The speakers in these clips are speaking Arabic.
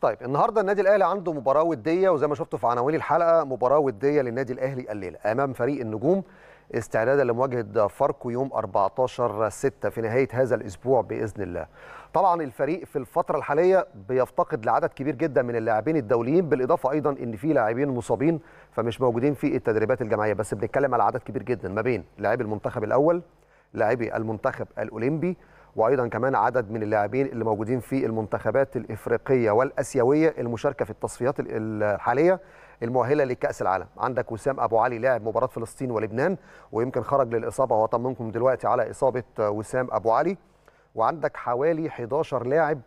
طيب النهارده النادي الاهلي عنده مباراه وديه وزي ما شفتوا في عناوين الحلقه مباراه وديه للنادي الاهلي الليله امام فريق النجوم استعدادا لمواجهه فاركو يوم 14 6 في نهايه هذا الاسبوع باذن الله. طبعا الفريق في الفتره الحاليه بيفتقد لعدد كبير جدا من اللاعبين الدوليين بالاضافه ايضا ان في لاعبين مصابين فمش موجودين في التدريبات الجماعيه بس بنتكلم على عدد كبير جدا ما بين لاعبي المنتخب الاول لاعبي المنتخب الاولمبي وايضا كمان عدد من اللاعبين اللي موجودين في المنتخبات الافريقيه والاسيويه المشاركه في التصفيات الحاليه المؤهله لكاس العالم عندك وسام ابو علي لاعب مباراه فلسطين ولبنان ويمكن خرج للاصابه واطمنكم دلوقتي على اصابه وسام ابو علي وعندك حوالي 11 لاعب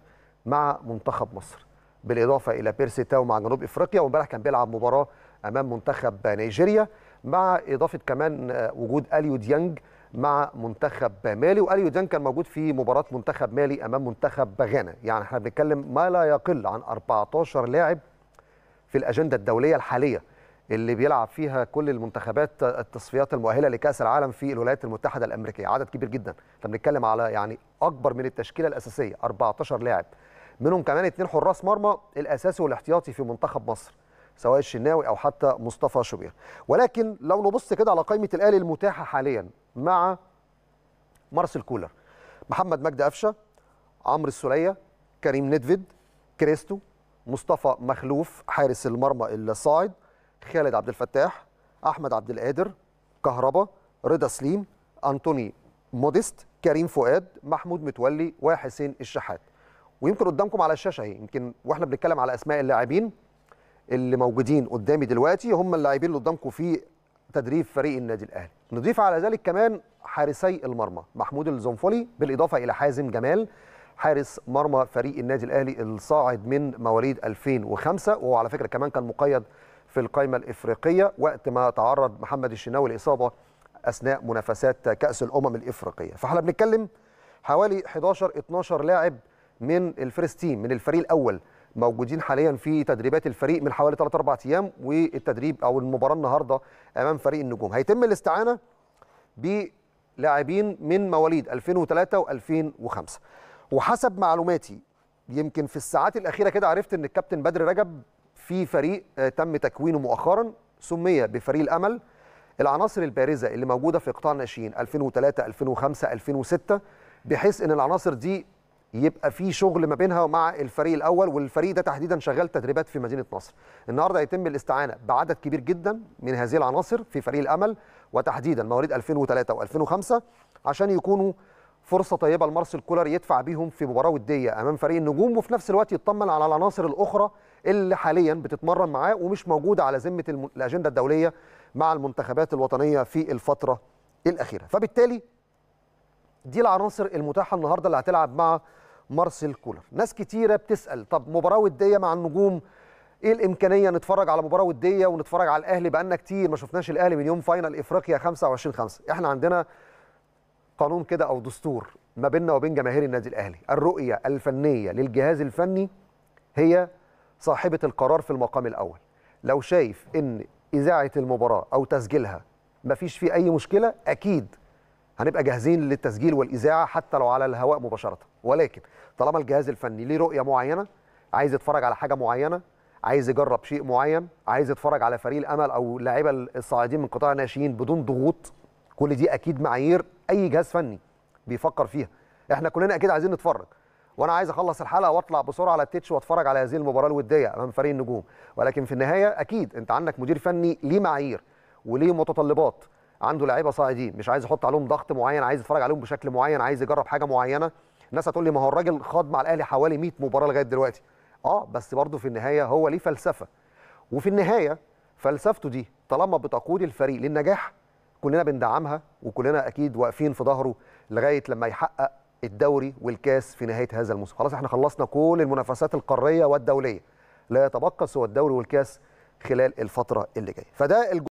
مع منتخب مصر بالاضافه الى بيرسي تاو مع جنوب افريقيا وامبارح كان بيلعب مباراه امام منتخب نيجيريا مع اضافه كمان وجود اليو ديانج مع منتخب مالي واليو ديان كان موجود في مباراه منتخب مالي امام منتخب غانا يعني احنا بنتكلم ما لا يقل عن 14 لاعب في الاجنده الدوليه الحاليه اللي بيلعب فيها كل المنتخبات التصفيات المؤهله لكاس العالم في الولايات المتحده الامريكيه عدد كبير جدا احنا بنتكلم على يعني اكبر من التشكيله الاساسيه 14 لاعب منهم كمان اثنين حراس مرمى الاساسي والاحتياطي في منتخب مصر سواء الشناوي او حتى مصطفى شوبير ولكن لو نبص كده على قائمه الاهلي المتاحه حاليا مع مارسيل كولر محمد مجدي قفشه عمرو السوليه كريم ندفيد كريستو مصطفى مخلوف حارس المرمى الصاعد خالد عبد الفتاح احمد عبد القادر كهربا رضا سليم انطوني موديست كريم فؤاد محمود متولي وحسين الشحات ويمكن قدامكم على الشاشه اهي يمكن واحنا بنتكلم على اسماء اللاعبين اللي موجودين قدامي دلوقتي هم اللاعبين اللي قدامكم في تدريب فريق النادي الاهلي نضيف على ذلك كمان حارسي المرمى محمود الزنفولي بالاضافه الى حازم جمال حارس مرمى فريق النادي الاهلي الصاعد من مواليد 2005 وهو على فكره كمان كان مقيد في القائمه الافريقيه وقت ما تعرض محمد الشناوي لاصابه اثناء منافسات كاس الامم الافريقيه فاحنا بنتكلم حوالي 11 12 لاعب من الفيرست تيم من الفريق الاول موجودين حاليا في تدريبات الفريق من حوالي 3 4 ايام والتدريب او المباراه النهارده امام فريق النجوم هيتم الاستعانه بلاعبين من مواليد 2003 و2005 وحسب معلوماتي يمكن في الساعات الاخيره كده عرفت ان الكابتن بدر رجب في فريق آه، تم تكوينه مؤخرا سمي بفريق الامل العناصر البارزه اللي موجوده في قطاع الناشئين 2003 2005 2006 بحيث ان العناصر دي يبقى في شغل ما بينها ومع الفريق الاول والفريق ده تحديدا شغال تدريبات في مدينه نصر النهارده هيتم الاستعانه بعدد كبير جدا من هذه العناصر في فريق الامل وتحديدا مواليد 2003 و2005 عشان يكونوا فرصه طيبه لمارسيل كولر يدفع بيهم في مباراه وديه امام فريق النجوم وفي نفس الوقت يطمن على العناصر الاخرى اللي حاليا بتتمرن معاه ومش موجوده على ذمه الاجنده الدوليه مع المنتخبات الوطنيه في الفتره الاخيره فبالتالي دي العناصر المتاحه النهارده اللي هتلعب مع مارسيل كولر ناس كتيره بتسال طب مباراه وديه مع النجوم ايه الامكانيه نتفرج على مباراه وديه ونتفرج على الاهلي بقالنا كتير ما شفناش الاهلي من يوم فاينل افريقيا 25 5 احنا عندنا قانون كده او دستور ما بيننا وبين جماهير النادي الاهلي الرؤيه الفنيه للجهاز الفني هي صاحبه القرار في المقام الاول لو شايف ان اذاعه المباراه او تسجيلها ما فيش فيه اي مشكله اكيد هنبقى جاهزين للتسجيل والاذاعه حتى لو على الهواء مباشره ولكن طالما الجهاز الفني ليه رؤيه معينه عايز يتفرج على حاجه معينه عايز يجرب شيء معين عايز يتفرج على فريق الامل او اللاعيبه الصاعدين من قطاع الناشئين بدون ضغوط كل دي اكيد معايير اي جهاز فني بيفكر فيها احنا كلنا اكيد عايزين نتفرج وانا عايز اخلص الحلقه واطلع بسرعه على التتش واتفرج على هذه المباراه الوديه امام فريق النجوم ولكن في النهايه اكيد انت عندك مدير فني ليه معايير وليه متطلبات عنده لعيبه صاعدين مش عايز يحط عليهم ضغط معين عايز يتفرج عليهم بشكل معين عايز يجرب حاجه معينه الناس هتقول لي ما هو الراجل خاض مع الاهلي حوالي 100 مباراه لغايه دلوقتي اه بس برضه في النهايه هو ليه فلسفه وفي النهايه فلسفته دي طالما بتقود الفريق للنجاح كلنا بندعمها وكلنا اكيد واقفين في ظهره لغايه لما يحقق الدوري والكاس في نهايه هذا الموسم خلاص احنا خلصنا كل المنافسات القاريه والدوليه لا يتبقى سوى الدوري والكاس خلال الفتره اللي جايه فده